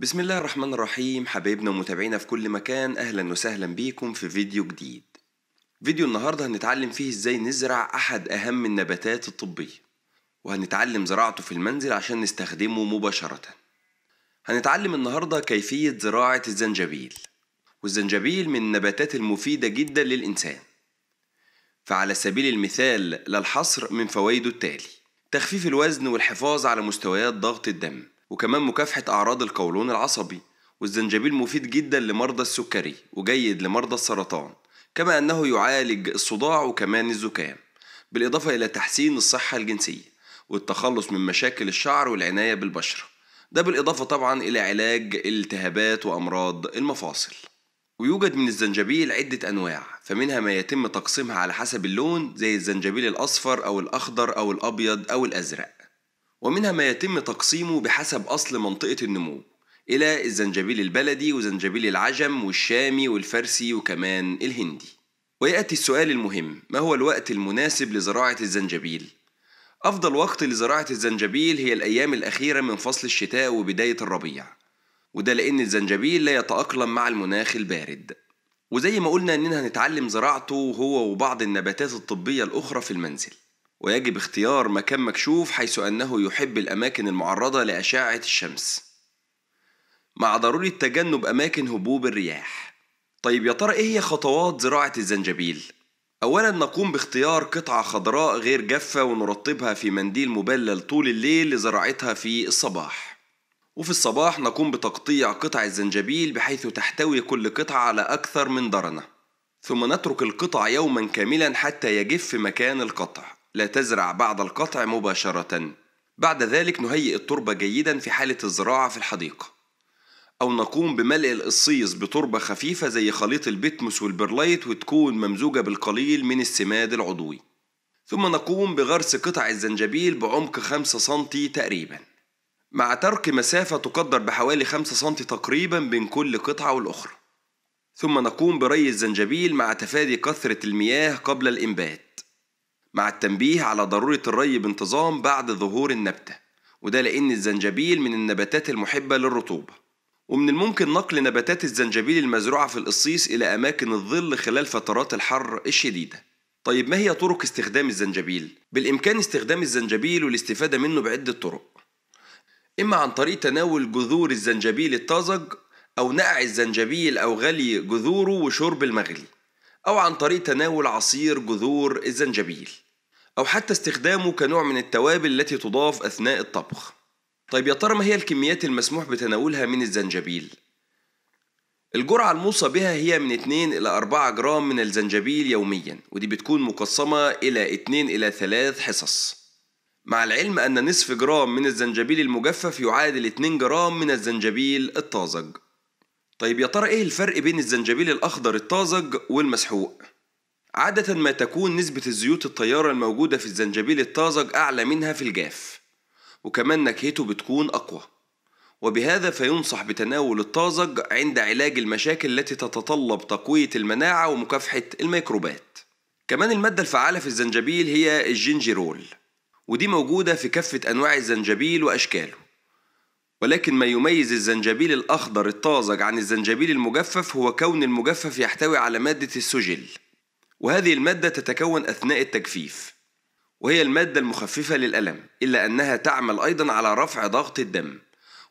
بسم الله الرحمن الرحيم حبايبنا ومتابعينا في كل مكان اهلا وسهلا بيكم في فيديو جديد فيديو النهارده هنتعلم فيه ازاي نزرع احد اهم النباتات الطبية وهنتعلم زراعته في المنزل عشان نستخدمه مباشرة هنتعلم النهاردة كيفية زراعة الزنجبيل والزنجبيل من النباتات المفيدة جدا للإنسان فعلى سبيل المثال للحصر من فوائده التالي تخفيف الوزن والحفاظ على مستويات ضغط الدم وكمان مكافحة أعراض القولون العصبي والزنجبيل مفيد جدا لمرضى السكري وجيد لمرضى السرطان كما أنه يعالج الصداع وكمان الزكام بالإضافة إلى تحسين الصحة الجنسية والتخلص من مشاكل الشعر والعناية بالبشرة ده بالإضافة طبعا إلى علاج التهابات وأمراض المفاصل ويوجد من الزنجبيل عدة أنواع فمنها ما يتم تقسيمها على حسب اللون زي الزنجبيل الأصفر أو الأخضر أو الأبيض أو الأزرق ومنها ما يتم تقسيمه بحسب أصل منطقة النمو إلى الزنجبيل البلدي وزنجبيل العجم والشامي والفارسي وكمان الهندي ويأتي السؤال المهم ما هو الوقت المناسب لزراعة الزنجبيل؟ أفضل وقت لزراعة الزنجبيل هي الأيام الأخيرة من فصل الشتاء وبداية الربيع وده لأن الزنجبيل لا يتأقلم مع المناخ البارد وزي ما قلنا إننا هنتعلم زراعته هو وبعض النباتات الطبية الأخرى في المنزل ويجب اختيار مكان مكشوف حيث أنه يحب الأماكن المعرضة لأشعة الشمس مع ضرورة تجنب أماكن هبوب الرياح طيب يا ترى إيه هي خطوات زراعة الزنجبيل؟ أولا نقوم باختيار قطعة خضراء غير جافة ونرطبها في منديل مبلل طول الليل لزراعتها في الصباح وفي الصباح نقوم بتقطيع قطع الزنجبيل بحيث تحتوي كل قطعة على أكثر من درنة ثم نترك القطع يوما كاملا حتى يجف مكان القطع لا تزرع بعد القطع مباشرة بعد ذلك نهيئ التربة جيدا في حالة الزراعة في الحديقة أو نقوم بملء القصيص بتربة خفيفة زي خليط البيتموس والبرلايت وتكون ممزوجة بالقليل من السماد العضوي ثم نقوم بغرس قطع الزنجبيل بعمق 5 سم تقريبا مع ترك مسافة تقدر بحوالي 5 سم تقريبا بين كل قطعة والأخرى ثم نقوم بري الزنجبيل مع تفادي كثرة المياه قبل الإنبات مع التنبيه على ضرورة الري بانتظام بعد ظهور النبتة وده لأن الزنجبيل من النباتات المحبة للرطوبة ومن الممكن نقل نباتات الزنجبيل المزروعة في القصيص إلى أماكن الظل خلال فترات الحر الشديدة طيب ما هي طرق استخدام الزنجبيل؟ بالإمكان استخدام الزنجبيل والاستفادة منه بعدة طرق إما عن طريق تناول جذور الزنجبيل الطازج أو نقع الزنجبيل أو غلي جذوره وشرب المغلي أو عن طريق تناول عصير جذور الزنجبيل أو حتى استخدامه كنوع من التوابل التي تضاف أثناء الطبخ طيب يا ترى ما هي الكميات المسموح بتناولها من الزنجبيل؟ الجرعة الموصى بها هي من 2 إلى 4 جرام من الزنجبيل يوميا ودي بتكون مقسمة إلى 2 إلى 3 حصص مع العلم أن نصف جرام من الزنجبيل المجفف يعادل 2 جرام من الزنجبيل الطازج طيب يا ترى ايه الفرق بين الزنجبيل الاخضر الطازج والمسحوق عادة ما تكون نسبة الزيوت الطيارة الموجودة في الزنجبيل الطازج أعلى منها في الجاف وكمان نكهته بتكون أقوى وبهذا فينصح بتناول الطازج عند علاج المشاكل التي تتطلب تقوية المناعة ومكافحة الميكروبات كمان المادة الفعالة في الزنجبيل هي الجينجيرول ودي موجودة في كافة أنواع الزنجبيل وأشكاله ولكن ما يميز الزنجبيل الأخضر الطازج عن الزنجبيل المجفف هو كون المجفف يحتوي على مادة السجل وهذه المادة تتكون أثناء التجفيف وهي المادة المخففة للألم إلا أنها تعمل أيضا على رفع ضغط الدم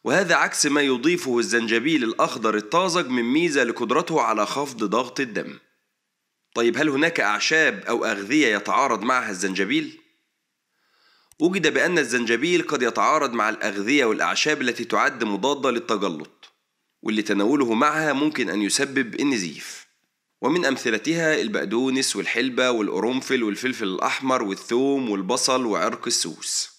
وهذا عكس ما يضيفه الزنجبيل الأخضر الطازج من ميزة لقدرته على خفض ضغط الدم طيب هل هناك أعشاب أو أغذية يتعارض معها الزنجبيل؟ وجد بأن الزنجبيل قد يتعارض مع الأغذية والأعشاب التي تعد مضادة للتجلط واللي تناوله معها ممكن أن يسبب النزيف ومن أمثلتها البقدونس والحلبة والقرنفل والفلفل الأحمر والثوم والبصل وعرق السوس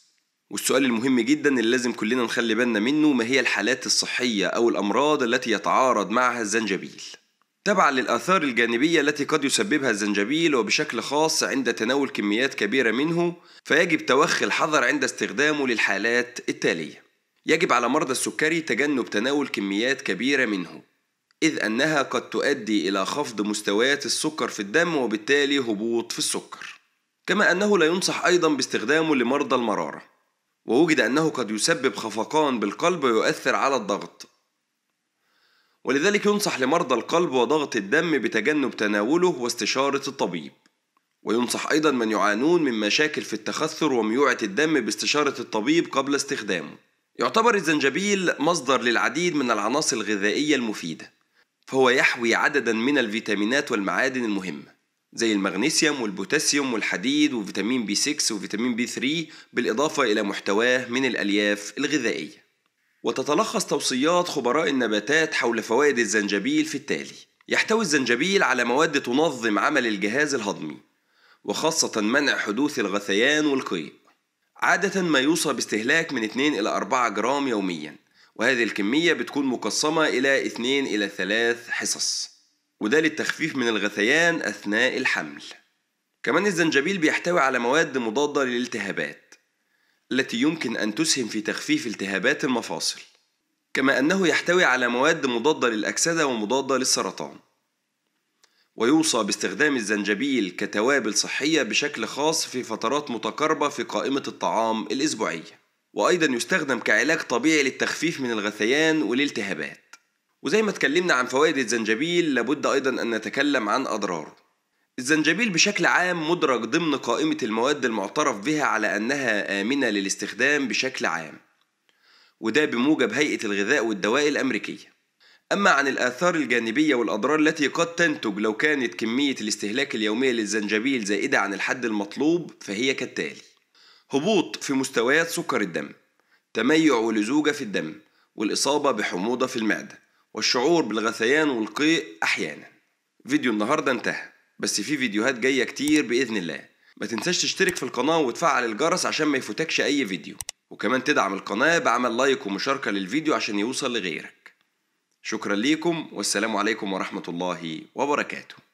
والسؤال المهم جدا اللي لازم كلنا نخلي بالنا منه ما هي الحالات الصحية أو الأمراض التي يتعارض معها الزنجبيل تبعا للآثار الجانبية التي قد يسببها الزنجبيل وبشكل خاص عند تناول كميات كبيرة منه فيجب توخي الحذر عند استخدامه للحالات التالية يجب على مرضى السكري تجنب تناول كميات كبيرة منه إذ أنها قد تؤدي إلى خفض مستويات السكر في الدم وبالتالي هبوط في السكر كما أنه لا ينصح أيضا باستخدامه لمرضى المرارة ووجد أنه قد يسبب خفقان بالقلب ويؤثر على الضغط ولذلك ينصح لمرضى القلب وضغط الدم بتجنب تناوله واستشارة الطبيب وينصح أيضا من يعانون من مشاكل في التخثر وميوعة الدم باستشارة الطبيب قبل استخدامه يعتبر الزنجبيل مصدر للعديد من العناصر الغذائية المفيدة فهو يحوي عددا من الفيتامينات والمعادن المهمة زي المغنيسيوم والبوتاسيوم والحديد وفيتامين بي 6 وفيتامين بي 3 بالإضافة إلى محتواه من الألياف الغذائية وتتلخص توصيات خبراء النباتات حول فوائد الزنجبيل في التالي يحتوي الزنجبيل على مواد تنظم عمل الجهاز الهضمي وخاصة منع حدوث الغثيان والقيء عادة ما يوصى باستهلاك من 2 إلى 4 جرام يوميا وهذه الكمية بتكون مقسمة إلى 2 إلى 3 حصص وده للتخفيف من الغثيان أثناء الحمل كمان الزنجبيل بيحتوي على مواد مضادة للالتهابات التي يمكن أن تسهم في تخفيف التهابات المفاصل كما أنه يحتوي على مواد مضادة للأكسدة ومضادة للسرطان ويوصى باستخدام الزنجبيل كتوابل صحية بشكل خاص في فترات متقاربة في قائمة الطعام الأسبوعية وأيضا يستخدم كعلاج طبيعي للتخفيف من الغثيان والالتهابات وزي ما اتكلمنا عن فوائد الزنجبيل لابد أيضا أن نتكلم عن أضراره الزنجبيل بشكل عام مدرج ضمن قائمة المواد المعترف بها على أنها آمنة للاستخدام بشكل عام وده بموجب هيئة الغذاء والدواء الأمريكية أما عن الآثار الجانبية والأضرار التي قد تنتج لو كانت كمية الاستهلاك اليومية للزنجبيل زائدة عن الحد المطلوب فهي كالتالي هبوط في مستويات سكر الدم تميع ولزوجة في الدم والإصابة بحموضة في المعدة والشعور بالغثيان والقيء أحيانا فيديو النهاردة انتهى بس في فيديوهات جايه كتير باذن الله ما تنساش تشترك في القناه وتفعل الجرس عشان ما يفوتكش اي فيديو وكمان تدعم القناه بعمل لايك ومشاركه للفيديو عشان يوصل لغيرك شكرا ليكم والسلام عليكم ورحمه الله وبركاته